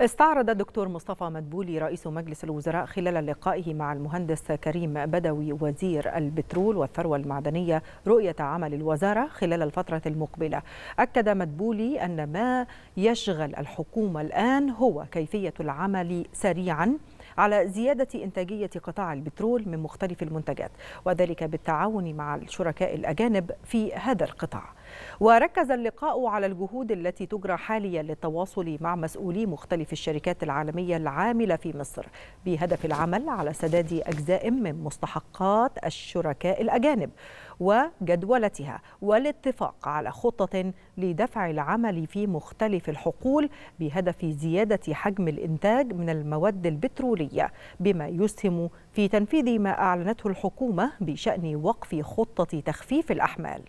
استعرض الدكتور مصطفى مدبولي رئيس مجلس الوزراء خلال لقائه مع المهندس كريم بدوي وزير البترول والثروة المعدنية رؤية عمل الوزارة خلال الفترة المقبلة أكد مدبولي أن ما يشغل الحكومة الآن هو كيفية العمل سريعاً على زيادة إنتاجية قطاع البترول من مختلف المنتجات وذلك بالتعاون مع الشركاء الأجانب في هذا القطاع وركز اللقاء على الجهود التي تجرى حاليا للتواصل مع مسؤولي مختلف الشركات العالمية العاملة في مصر بهدف العمل على سداد أجزاء من مستحقات الشركاء الأجانب وجدولتها والاتفاق على خطة لدفع العمل في مختلف الحقول بهدف زيادة حجم الإنتاج من المواد البترولية بما يسهم في تنفيذ ما أعلنته الحكومة بشأن وقف خطة تخفيف الأحمال